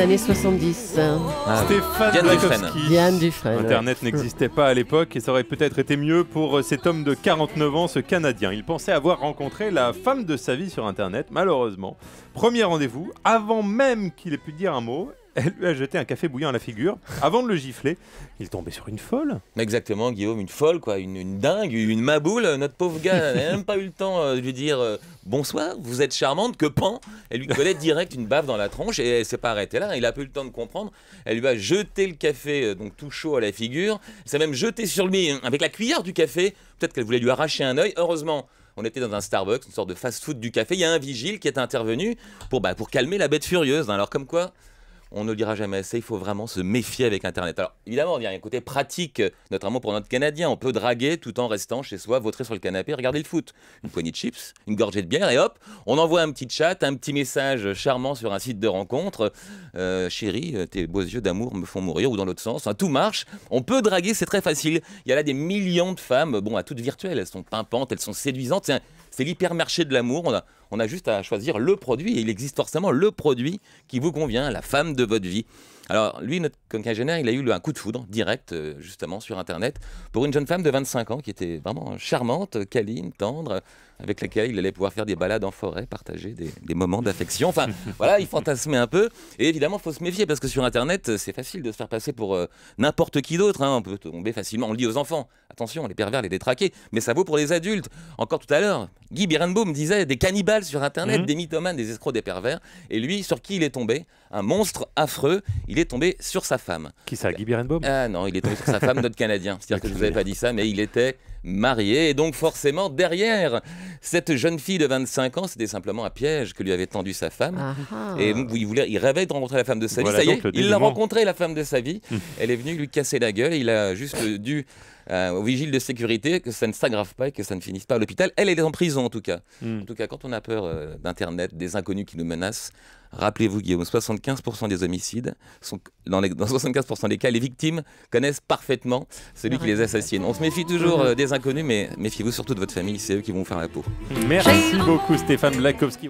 années 70. Ah Stéphane Dufresne. Internet n'existait pas à l'époque et ça aurait peut-être été mieux pour euh, cet homme de 49 ans, ce Canadien. Il pensait avoir rencontré la femme de sa vie sur Internet, malheureusement. Premier rendez-vous, avant même qu'il ait pu dire un mot, elle lui a jeté un café bouillant à la figure avant de le gifler. Il tombait sur une folle. Exactement, Guillaume, une folle, quoi, une, dingue, une maboule. Notre pauvre gars n'a même pas eu le temps euh, de lui dire euh, bonsoir, vous êtes charmante, que pan. Elle lui collait direct une bave dans la tronche et elle s'est pas arrêtée là. Il a pas eu le temps de comprendre. Elle lui a jeté le café, euh, donc tout chaud à la figure. Elle s'est même jeté sur lui avec la cuillère du café. Peut-être qu'elle voulait lui arracher un œil. Heureusement, on était dans un Starbucks, une sorte de fast-food du café. Il y a un vigile qui est intervenu pour, bah, pour calmer la bête furieuse. Hein. Alors comme quoi, on ne le dira jamais assez, il faut vraiment se méfier avec Internet. Alors, évidemment, il y a un côté pratique, euh, notamment pour notre Canadien. On peut draguer tout en restant chez soi, vautrer sur le canapé, regarder le foot. Une poignée de chips, une gorgée de bière, et hop, on envoie un petit chat, un petit message charmant sur un site de rencontre. Euh, chérie, euh, tes beaux yeux d'amour me font mourir, ou dans l'autre sens. Hein, tout marche, on peut draguer, c'est très facile. Il y a là des millions de femmes, bon, à toutes virtuelles. Elles sont pimpantes, elles sont séduisantes. C'est l'hypermarché de l'amour. On on a juste à choisir le produit et il existe forcément le produit qui vous convient, la femme de votre vie. Alors lui, notre quinquagénaire, il a eu un coup de foudre direct, euh, justement, sur Internet, pour une jeune femme de 25 ans qui était vraiment charmante, câline, tendre, avec laquelle il allait pouvoir faire des balades en forêt, partager des, moments d'affection. Enfin, voilà, il fantasmait un peu. Et évidemment, il faut se méfier parce que sur Internet, c'est facile de se faire passer pour euh, n'importe qui d'autre. Hein. On peut tomber facilement. On le dit aux enfants. Attention, les pervers, les détraqués. Mais ça vaut pour les adultes. Encore tout à l'heure, Guy Birenbaum disait des cannibales sur Internet, mmh. des mythomanes, des escrocs, des pervers. Et lui, sur qui il est tombé Un monstre affreux. Il est tombé sur sa femme. Qui ça, Guy Birenbaum Ah non, il est tombé sur sa femme, notre Canadien. C'est-à-dire que je vous avais pas dit ça, mais il était Marié Et donc forcément, derrière cette jeune fille de 25 ans, c'était simplement un piège que lui avait tendu sa femme. et il, voulait, il rêvait de rencontrer la femme de sa vie. Ça y est, il l'a rencontré la femme de sa vie. Hum. Elle est venue lui casser la gueule. il a juste dû euh, aux vigiles de sécurité, que ça ne s'aggrave pas et que ça ne finisse pas à l'hôpital. Elle, est en prison en tout cas. Hmm. En tout cas, quand on a peur euh, d'Internet, des inconnus qui nous menacent, rappelez-vous Guillaume, 75% des homicides sont dans, 75% des cas, les victimes connaissent parfaitement celui qui les assassine. On se méfie toujours euh, des inconnus, mais méfiez-vous surtout de votre famille, c'est eux qui vont vous faire la peau. Merci beaucoup Stéphane Blakowski.